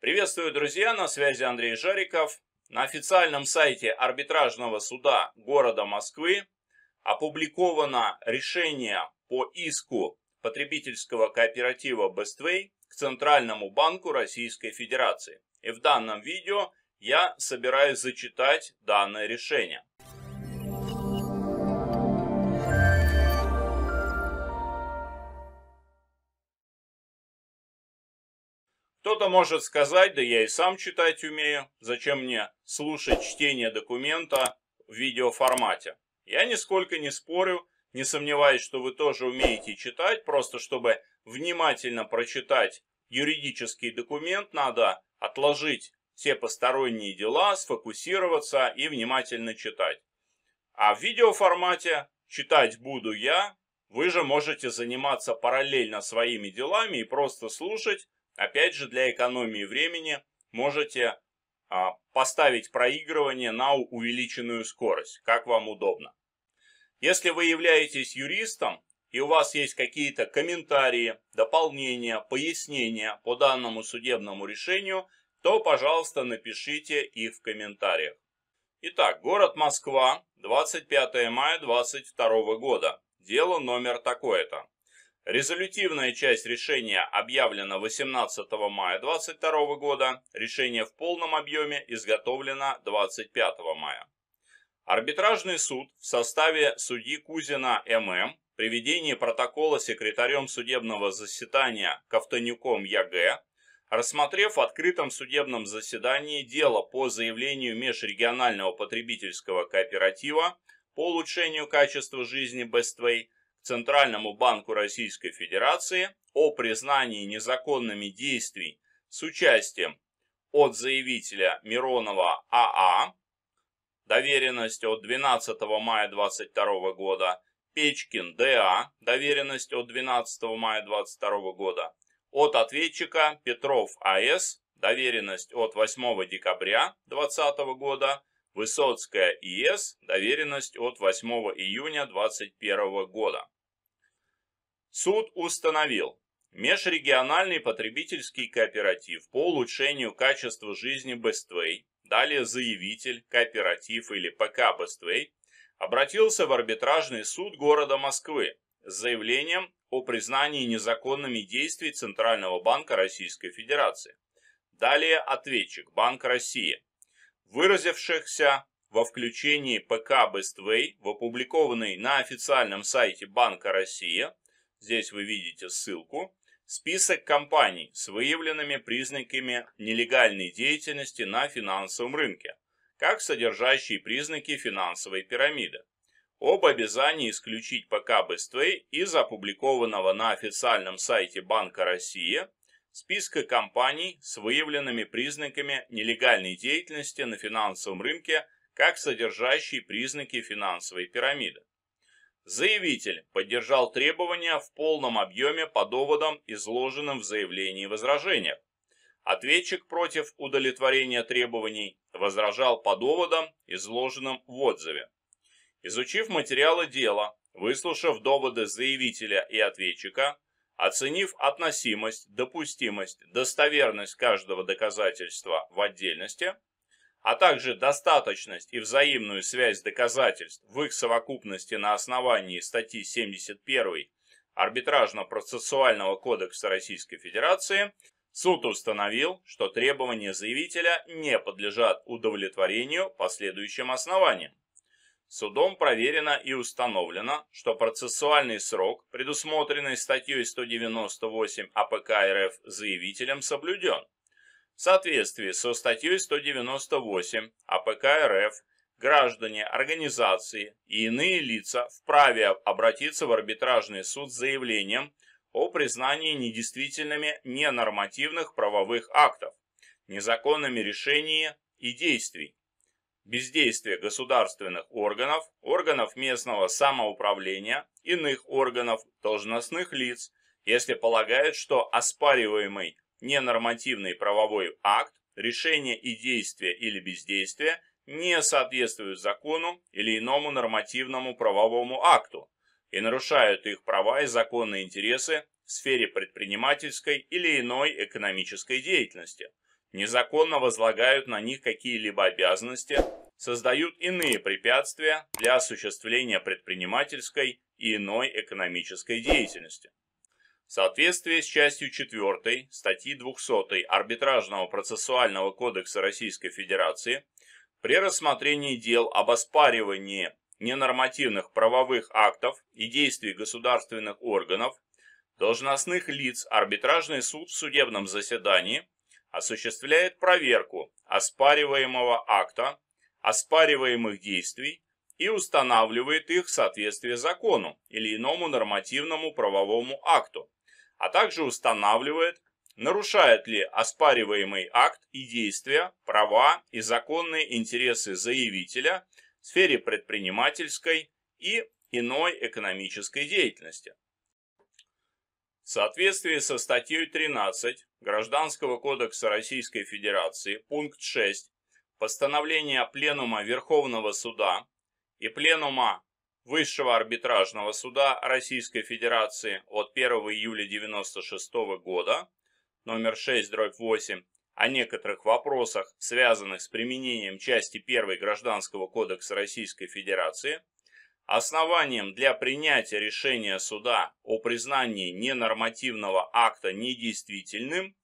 Приветствую, друзья, на связи Андрей Жариков. На официальном сайте арбитражного суда города Москвы опубликовано решение по иску потребительского кооператива «Бествей» к Центральному банку Российской Федерации. И в данном видео я собираюсь зачитать данное решение. Кто-то может сказать, да я и сам читать умею, зачем мне слушать чтение документа в видеоформате. Я нисколько не спорю, не сомневаюсь, что вы тоже умеете читать, просто чтобы внимательно прочитать юридический документ, надо отложить все посторонние дела, сфокусироваться и внимательно читать. А в видеоформате читать буду я, вы же можете заниматься параллельно своими делами и просто слушать, Опять же, для экономии времени можете а, поставить проигрывание на увеличенную скорость, как вам удобно. Если вы являетесь юристом и у вас есть какие-то комментарии, дополнения, пояснения по данному судебному решению, то, пожалуйста, напишите их в комментариях. Итак, город Москва, 25 мая 2022 года. Дело номер такое-то. Резолютивная часть решения объявлена 18 мая 2022 года, решение в полном объеме изготовлено 25 мая. Арбитражный суд в составе судьи Кузина ММ при ведении протокола секретарем судебного заседания Ковтонюком ЯГ, рассмотрев в открытом судебном заседании дело по заявлению межрегионального потребительского кооператива по улучшению качества жизни Бествей – к Центральному банку Российской Федерации о признании незаконными действий с участием от заявителя Миронова АА, а, доверенность от 12 мая 2022 года, Печкин ДА, доверенность от 12 мая 2022 года, от ответчика Петров АС, доверенность от 8 декабря 2020 года, Высоцкая ИС. Доверенность от 8 июня 2021 года. Суд установил, межрегиональный потребительский кооператив по улучшению качества жизни Бествей, далее заявитель, кооператив или ПК Бествей, обратился в арбитражный суд города Москвы с заявлением о признании незаконными действий Центрального банка Российской Федерации. Далее ответчик Банк России – выразившихся во включении ПК Bestway в опубликованный на официальном сайте Банка России, здесь вы видите ссылку, список компаний с выявленными признаками нелегальной деятельности на финансовом рынке, как содержащие признаки финансовой пирамиды. Об обязании исключить ПК Bestway из опубликованного на официальном сайте Банка России списка компаний с выявленными признаками нелегальной деятельности на финансовом рынке как содержащие признаки финансовой пирамиды. Заявитель поддержал требования в полном объеме по доводам, изложенным в заявлении и возражениях. Ответчик против удовлетворения требований возражал по доводам, изложенным в отзыве. Изучив материалы дела, выслушав доводы заявителя и ответчика, Оценив относимость, допустимость, достоверность каждого доказательства в отдельности, а также достаточность и взаимную связь доказательств в их совокупности на основании статьи 71 Арбитражно-процессуального кодекса Российской Федерации, суд установил, что требования заявителя не подлежат удовлетворению по следующим основаниям. Судом проверено и установлено, что процессуальный срок, предусмотренный статьей 198 АПК РФ заявителем, соблюден. В соответствии со статьей 198 АПК РФ граждане, организации и иные лица вправе обратиться в арбитражный суд с заявлением о признании недействительными ненормативных правовых актов, незаконными решений и действий, бездействие государственных органов, органов местного самоуправления, иных органов, должностных лиц, если полагают, что оспариваемый ненормативный правовой акт, решение и действие или бездействие не соответствуют закону или иному нормативному правовому акту и нарушают их права и законные интересы в сфере предпринимательской или иной экономической деятельности – незаконно возлагают на них какие-либо обязанности, создают иные препятствия для осуществления предпринимательской и иной экономической деятельности. В соответствии с частью 4 статьи 200 Арбитражного процессуального кодекса Российской Федерации, при рассмотрении дел об оспаривании ненормативных правовых актов и действий государственных органов, должностных лиц арбитражный суд в судебном заседании – осуществляет проверку оспариваемого акта, оспариваемых действий и устанавливает их в соответствии закону или иному нормативному правовому акту, а также устанавливает, нарушает ли оспариваемый акт и действия, права и законные интересы заявителя в сфере предпринимательской и иной экономической деятельности. В соответствии со статьей 13 Гражданского кодекса Российской Федерации, пункт 6, постановления Пленума Верховного Суда и Пленума Высшего арбитражного суда Российской Федерации от 1 июля 1996 года, номер 6, дробь 8, о некоторых вопросах, связанных с применением части 1 Гражданского кодекса Российской Федерации – Основанием для принятия решения суда о признании ненормативного акта недействительным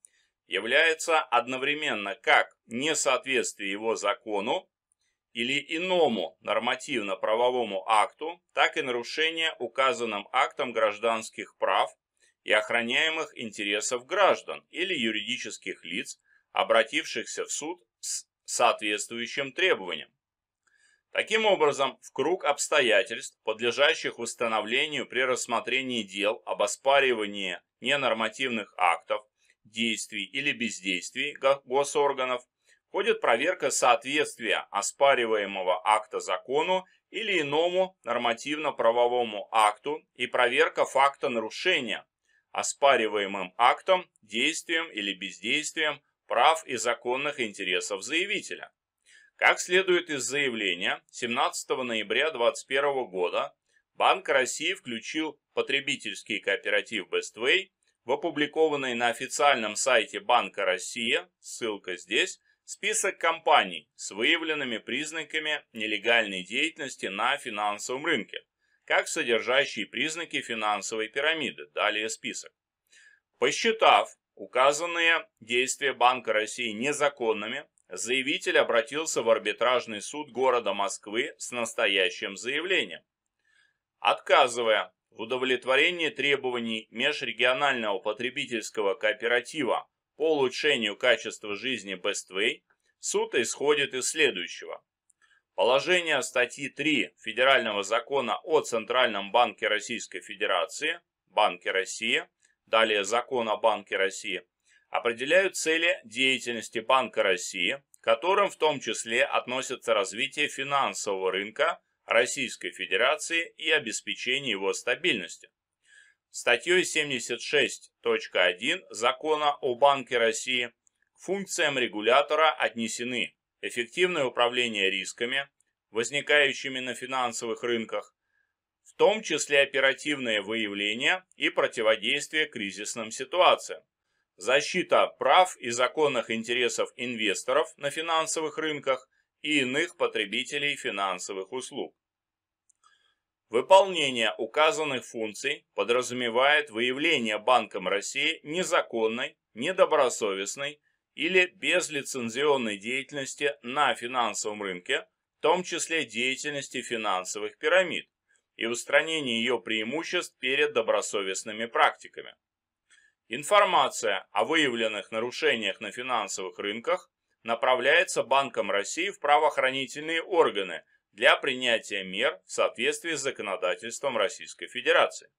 является одновременно как несоответствие его закону или иному нормативно-правовому акту, так и нарушение указанным актом гражданских прав и охраняемых интересов граждан или юридических лиц, обратившихся в суд с соответствующим требованием. Таким образом, в круг обстоятельств, подлежащих установлению при рассмотрении дел об оспаривании ненормативных актов, действий или бездействий госорганов, входит проверка соответствия оспариваемого акта закону или иному нормативно-правовому акту и проверка факта нарушения оспариваемым актом, действием или бездействием прав и законных интересов заявителя. Как следует из заявления, 17 ноября 2021 года Банк России включил потребительский кооператив Bestway в опубликованный на официальном сайте Банка России, ссылка здесь, список компаний с выявленными признаками нелегальной деятельности на финансовом рынке, как содержащие признаки финансовой пирамиды, далее список. Посчитав, Указанные действия Банка России незаконными, заявитель обратился в арбитражный суд города Москвы с настоящим заявлением, отказывая в удовлетворении требований межрегионального потребительского кооператива по улучшению качества жизни Bestway, суд исходит из следующего. Положение статьи 3 Федерального закона о Центральном банке Российской Федерации, Банке России, далее закон о Банке России, определяют цели деятельности Банка России, которым в том числе относятся развитие финансового рынка Российской Федерации и обеспечение его стабильности. Статьей 76.1 Закона о Банке России к функциям регулятора отнесены эффективное управление рисками, возникающими на финансовых рынках, в том числе оперативное выявление и противодействие кризисным ситуациям, защита прав и законных интересов инвесторов на финансовых рынках и иных потребителей финансовых услуг. Выполнение указанных функций подразумевает выявление Банком России незаконной, недобросовестной или безлицензионной деятельности на финансовом рынке, в том числе деятельности финансовых пирамид, и устранение ее преимуществ перед добросовестными практиками. Информация о выявленных нарушениях на финансовых рынках направляется Банком России в правоохранительные органы для принятия мер в соответствии с законодательством Российской Федерации.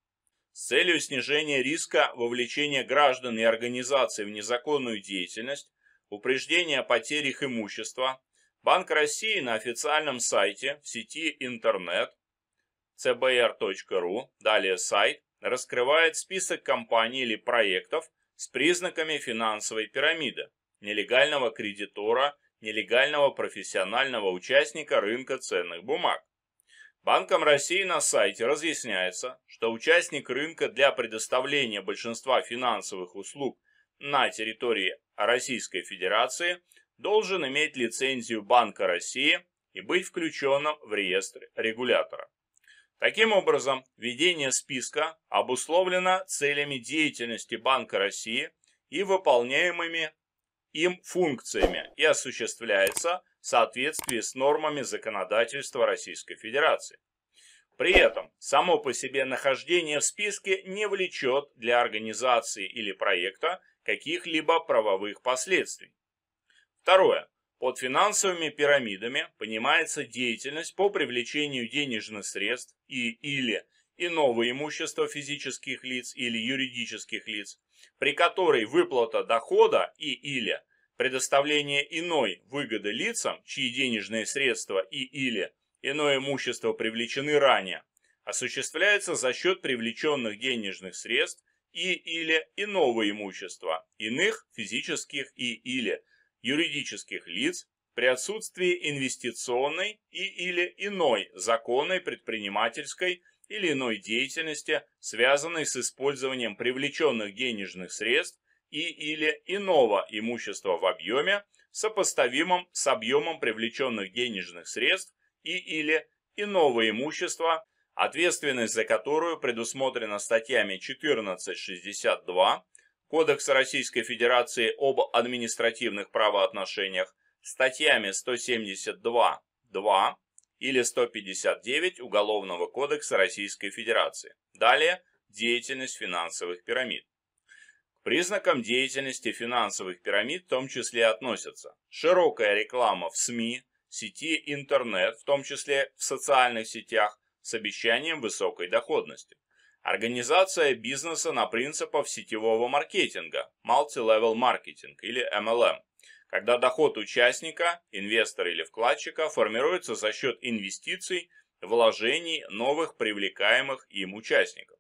С целью снижения риска вовлечения граждан и организаций в незаконную деятельность, упреждения потерь их имущества, Банк России на официальном сайте в сети интернет cbr.ru, далее сайт, раскрывает список компаний или проектов с признаками финансовой пирамиды, нелегального кредитора, нелегального профессионального участника рынка ценных бумаг. Банком России на сайте разъясняется, что участник рынка для предоставления большинства финансовых услуг на территории Российской Федерации должен иметь лицензию Банка России и быть включенным в реестр регулятора. Таким образом, ведение списка обусловлено целями деятельности Банка России и выполняемыми им функциями и осуществляется в соответствии с нормами законодательства Российской Федерации. При этом само по себе нахождение в списке не влечет для организации или проекта каких-либо правовых последствий. Второе. Под финансовыми пирамидами понимается деятельность по привлечению денежных средств и или иного имущества физических лиц или юридических лиц, при которой выплата дохода и или предоставление иной выгоды лицам, чьи денежные средства и или иное имущество привлечены ранее, осуществляется за счет привлеченных денежных средств и или иного имущества, иных физических и или юридических лиц при отсутствии инвестиционной и или иной законной предпринимательской или иной деятельности, связанной с использованием привлеченных денежных средств и или иного имущества в объеме, сопоставимом с объемом привлеченных денежных средств и или иного имущества, ответственность за которую предусмотрена статьями 1462 Кодекса Российской Федерации об административных правоотношениях статьями 172.2 или 159 Уголовного кодекса Российской Федерации. Далее деятельность финансовых пирамид. К признакам деятельности финансовых пирамид в том числе относятся широкая реклама в СМИ, сети интернет, в том числе в социальных сетях, с обещанием высокой доходности. Организация бизнеса на принципах сетевого маркетинга, multi-level marketing) или MLM, когда доход участника, инвестора или вкладчика формируется за счет инвестиций, вложений новых привлекаемых им участников.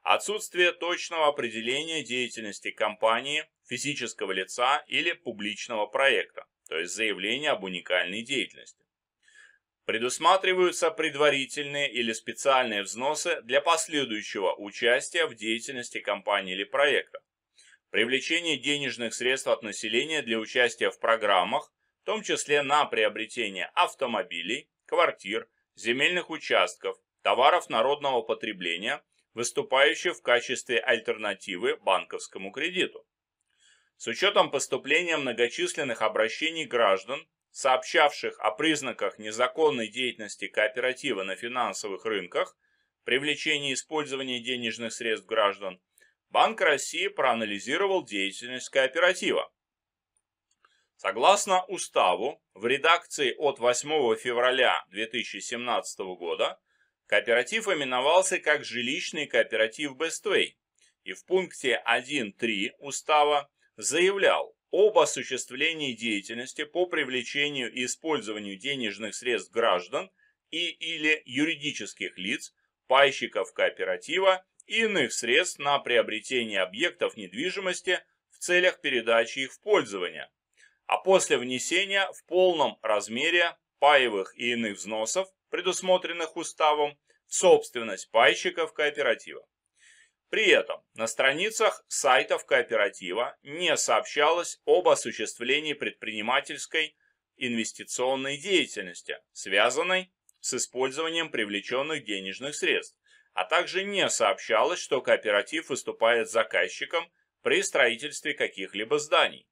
Отсутствие точного определения деятельности компании, физического лица или публичного проекта, то есть заявление об уникальной деятельности. Предусматриваются предварительные или специальные взносы для последующего участия в деятельности компании или проекта. Привлечение денежных средств от населения для участия в программах, в том числе на приобретение автомобилей, квартир, земельных участков, товаров народного потребления, выступающих в качестве альтернативы банковскому кредиту. С учетом поступления многочисленных обращений граждан сообщавших о признаках незаконной деятельности кооператива на финансовых рынках, привлечении и использовании денежных средств граждан, Банк России проанализировал деятельность кооператива. Согласно уставу, в редакции от 8 февраля 2017 года кооператив именовался как жилищный кооператив Бествей и в пункте 1.3 устава заявлял, об осуществлении деятельности по привлечению и использованию денежных средств граждан и или юридических лиц, пайщиков кооператива и иных средств на приобретение объектов недвижимости в целях передачи их в пользование, а после внесения в полном размере паевых и иных взносов, предусмотренных уставом, в собственность пайщиков кооператива. При этом на страницах сайтов кооператива не сообщалось об осуществлении предпринимательской инвестиционной деятельности, связанной с использованием привлеченных денежных средств, а также не сообщалось, что кооператив выступает заказчиком при строительстве каких-либо зданий.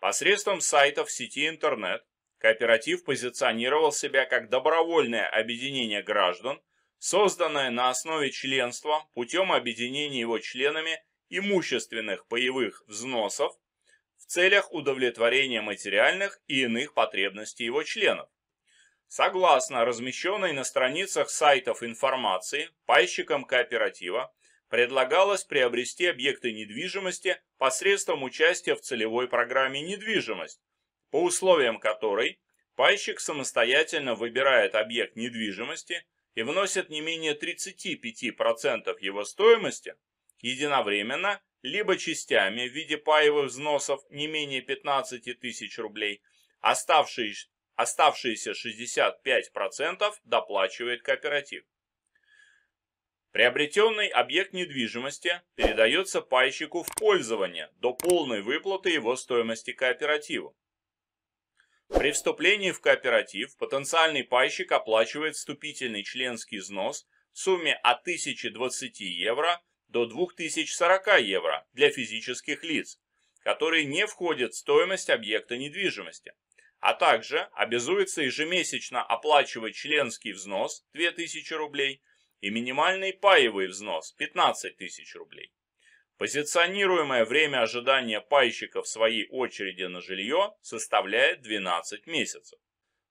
Посредством сайтов сети интернет кооператив позиционировал себя как добровольное объединение граждан, созданное на основе членства путем объединения его членами имущественных паевых взносов в целях удовлетворения материальных и иных потребностей его членов. Согласно размещенной на страницах сайтов информации, пайщикам кооператива предлагалось приобрести объекты недвижимости посредством участия в целевой программе «Недвижимость», по условиям которой пайщик самостоятельно выбирает объект недвижимости – и вносят не менее 35% его стоимости, единовременно, либо частями в виде паевых взносов не менее 15 тысяч рублей, оставшиеся, оставшиеся 65% доплачивает кооператив. Приобретенный объект недвижимости передается пайщику в пользование до полной выплаты его стоимости кооперативу. При вступлении в кооператив потенциальный пайщик оплачивает вступительный членский взнос в сумме от 1020 евро до 2040 евро для физических лиц, которые не входят в стоимость объекта недвижимости, а также обязуется ежемесячно оплачивать членский взнос 2000 рублей и минимальный паевый взнос 15 тысяч рублей. Позиционируемое время ожидания пайщика в своей очереди на жилье составляет 12 месяцев.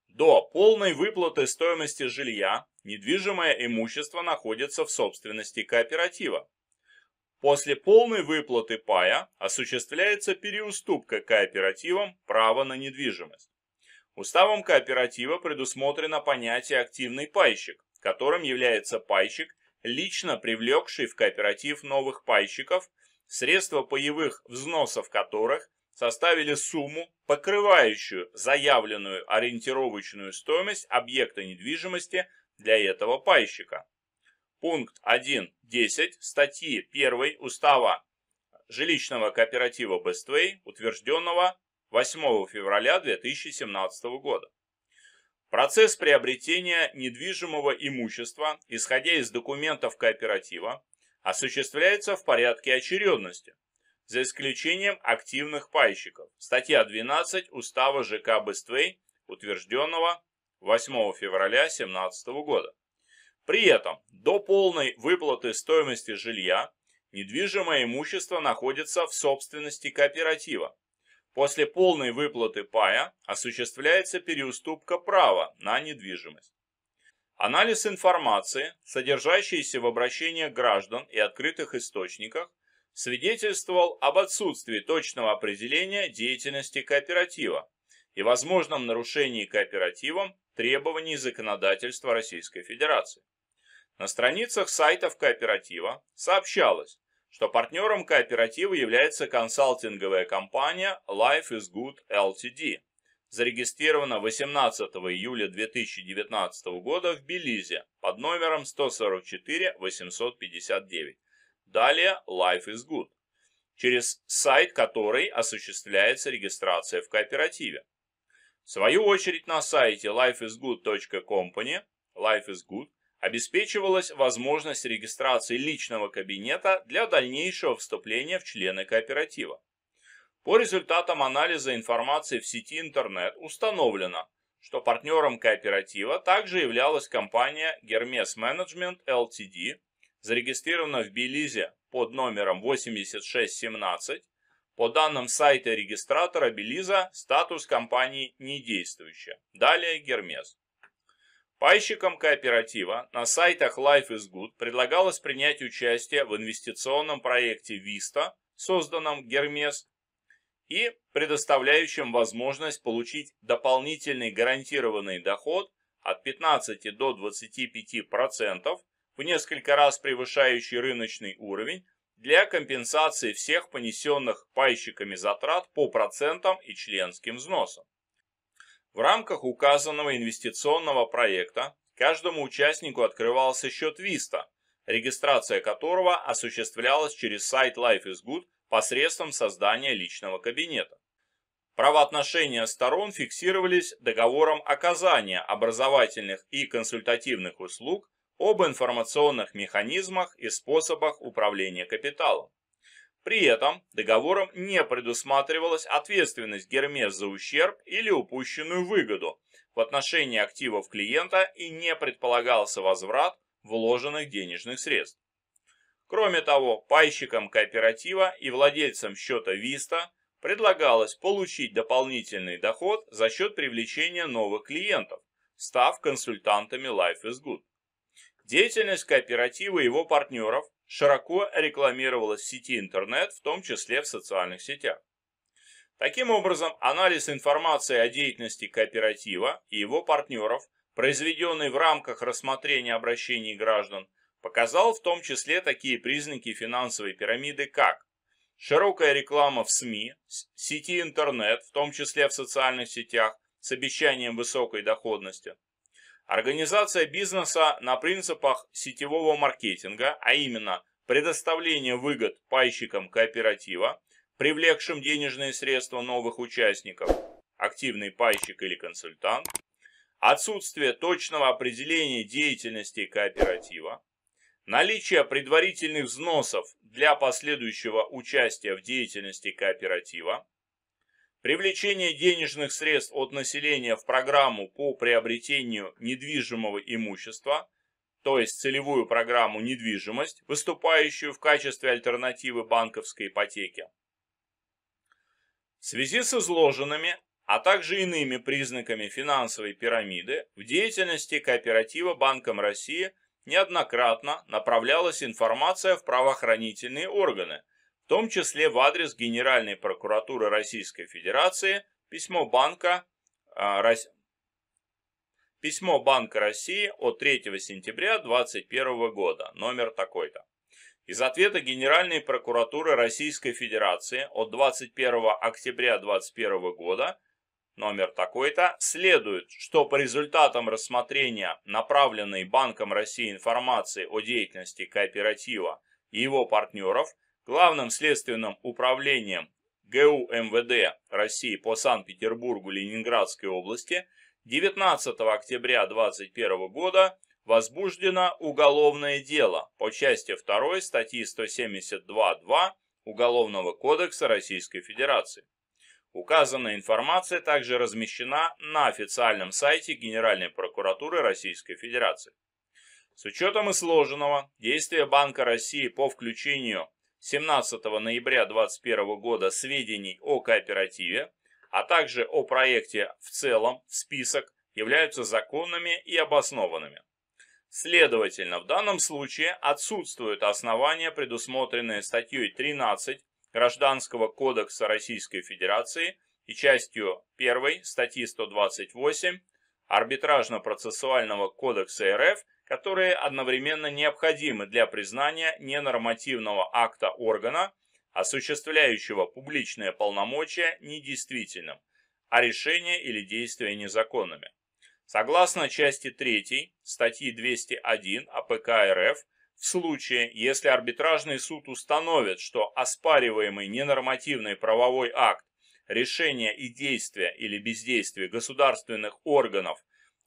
До полной выплаты стоимости жилья недвижимое имущество находится в собственности кооператива. После полной выплаты пая осуществляется переуступка кооперативам права на недвижимость. Уставом кооператива предусмотрено понятие «активный пайщик», которым является пайщик, лично привлекший в кооператив новых пайщиков средства паевых взносов которых составили сумму, покрывающую заявленную ориентировочную стоимость объекта недвижимости для этого пайщика. Пункт 1.10 статьи 1 Устава жилищного кооператива «Бествей», утвержденного 8 февраля 2017 года. Процесс приобретения недвижимого имущества, исходя из документов кооператива, осуществляется в порядке очередности, за исключением активных пайщиков. Статья 12 Устава ЖК Бествей, утвержденного 8 февраля 2017 года. При этом до полной выплаты стоимости жилья недвижимое имущество находится в собственности кооператива. После полной выплаты пая осуществляется переуступка права на недвижимость. Анализ информации, содержащейся в обращениях граждан и открытых источниках, свидетельствовал об отсутствии точного определения деятельности кооператива и возможном нарушении кооперативом требований законодательства Российской Федерации. На страницах сайтов кооператива сообщалось, что партнером кооператива является консалтинговая компания Life is Good Ltd, зарегистрирована 18 июля 2019 года в Белизе под номером 144-859. Далее Life is Good, через сайт которой осуществляется регистрация в кооперативе. В свою очередь на сайте lifeisgood.company Life is Good обеспечивалась возможность регистрации личного кабинета для дальнейшего вступления в члены кооператива. По результатам анализа информации в сети интернет установлено, что партнером кооператива также являлась компания Hermes Management LTD, зарегистрирована в Белизе под номером 8617. По данным сайта регистратора Белиза, статус компании не действующая. Далее Гермес. Пайщикам кооператива на сайтах Life is Good предлагалось принять участие в инвестиционном проекте Vista, созданном Гермес, и предоставляющим возможность получить дополнительный гарантированный доход от 15 до 25% в несколько раз превышающий рыночный уровень для компенсации всех понесенных пайщиками затрат по процентам и членским взносам. В рамках указанного инвестиционного проекта каждому участнику открывался счет Виста, регистрация которого осуществлялась через сайт Life is Good посредством создания личного кабинета. Правоотношения сторон фиксировались договором оказания образовательных и консультативных услуг об информационных механизмах и способах управления капиталом. При этом договором не предусматривалась ответственность Гермес за ущерб или упущенную выгоду в отношении активов клиента и не предполагался возврат вложенных денежных средств. Кроме того, пайщикам кооператива и владельцам счета Виста предлагалось получить дополнительный доход за счет привлечения новых клиентов, став консультантами Life is Good. Деятельность кооператива и его партнеров широко рекламировалась в сети интернет, в том числе в социальных сетях. Таким образом, анализ информации о деятельности кооператива и его партнеров, произведенный в рамках рассмотрения обращений граждан, показал в том числе такие признаки финансовой пирамиды, как широкая реклама в СМИ, сети интернет, в том числе в социальных сетях, с обещанием высокой доходности, организация бизнеса на принципах сетевого маркетинга, а именно предоставление выгод пайщикам кооператива, привлекшим денежные средства новых участников, активный пайщик или консультант, отсутствие точного определения деятельности кооператива, Наличие предварительных взносов для последующего участия в деятельности кооператива, привлечение денежных средств от населения в программу по приобретению недвижимого имущества, то есть целевую программу «Недвижимость», выступающую в качестве альтернативы банковской ипотеке. В связи с изложенными, а также иными признаками финансовой пирамиды, в деятельности кооператива Банком России – неоднократно направлялась информация в правоохранительные органы, в том числе в адрес Генеральной прокуратуры Российской Федерации, письмо банка, э, Рос... письмо банка России от 3 сентября 2021 года, номер такой-то. Из ответа Генеральной прокуратуры Российской Федерации от 21 октября 2021 года номер такой-то, следует, что по результатам рассмотрения направленной Банком России информации о деятельности кооператива и его партнеров, главным следственным управлением ГУ МВД России по Санкт-Петербургу Ленинградской области 19 октября 2021 года возбуждено уголовное дело по части 2 статьи 172.2 Уголовного кодекса Российской Федерации. Указанная информация также размещена на официальном сайте Генеральной прокуратуры Российской Федерации. С учетом изложенного, действия Банка России по включению 17 ноября 2021 года сведений о кооперативе, а также о проекте в целом в список являются законными и обоснованными. Следовательно, в данном случае отсутствуют основания, предусмотренные статьей 13 Гражданского кодекса Российской Федерации и частью 1 статьи 128 Арбитражно-процессуального кодекса РФ, которые одновременно необходимы для признания ненормативного акта органа, осуществляющего публичные полномочия, недействительным, а решение или действия незаконными. Согласно части 3 статьи 201 АПК РФ, в случае, если арбитражный суд установит, что оспариваемый ненормативный правовой акт, решение и действия или бездействие государственных органов,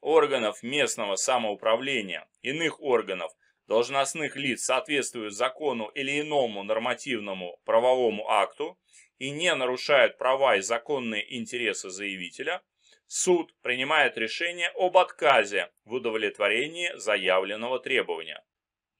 органов местного самоуправления, иных органов, должностных лиц соответствуют закону или иному нормативному правовому акту и не нарушают права и законные интересы заявителя, суд принимает решение об отказе в удовлетворении заявленного требования.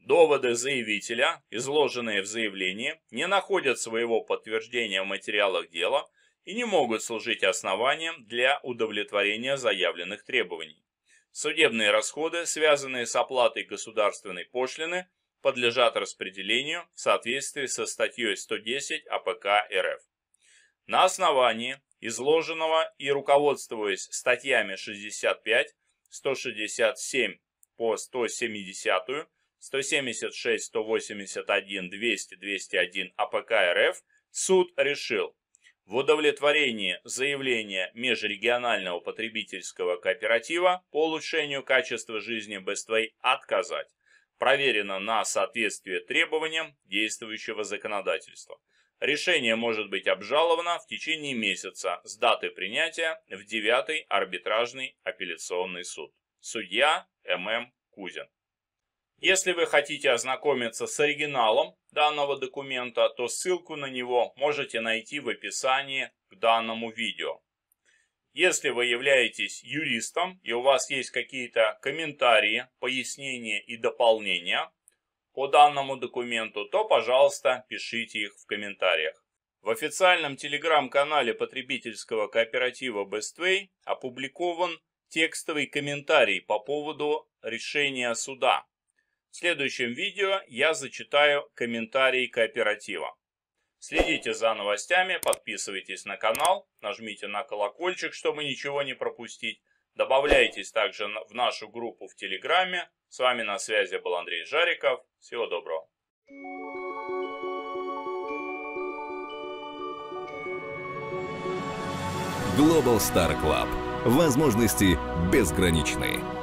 Доводы заявителя, изложенные в заявлении, не находят своего подтверждения в материалах дела и не могут служить основанием для удовлетворения заявленных требований. Судебные расходы, связанные с оплатой государственной пошлины, подлежат распределению в соответствии со статьей 110 АПК РФ. На основании изложенного и руководствуясь статьями 65, 167 по 170 176, 181, 200, 201 АПК РФ суд решил в удовлетворении заявления межрегионального потребительского кооператива по улучшению качества жизни Бествей отказать. Проверено на соответствие требованиям действующего законодательства. Решение может быть обжаловано в течение месяца с даты принятия в 9 арбитражный апелляционный суд. Судья М.М. Кузин. Если вы хотите ознакомиться с оригиналом данного документа, то ссылку на него можете найти в описании к данному видео. Если вы являетесь юристом и у вас есть какие-то комментарии, пояснения и дополнения по данному документу, то, пожалуйста, пишите их в комментариях. В официальном телеграм-канале потребительского кооператива Bestway опубликован текстовый комментарий по поводу решения суда в следующем видео я зачитаю комментарии кооператива. Следите за новостями, подписывайтесь на канал, нажмите на колокольчик, чтобы ничего не пропустить. Добавляйтесь также в нашу группу в Телеграме. С вами на связи был Андрей Жариков. Всего доброго. Global Star Club. Возможности безграничные.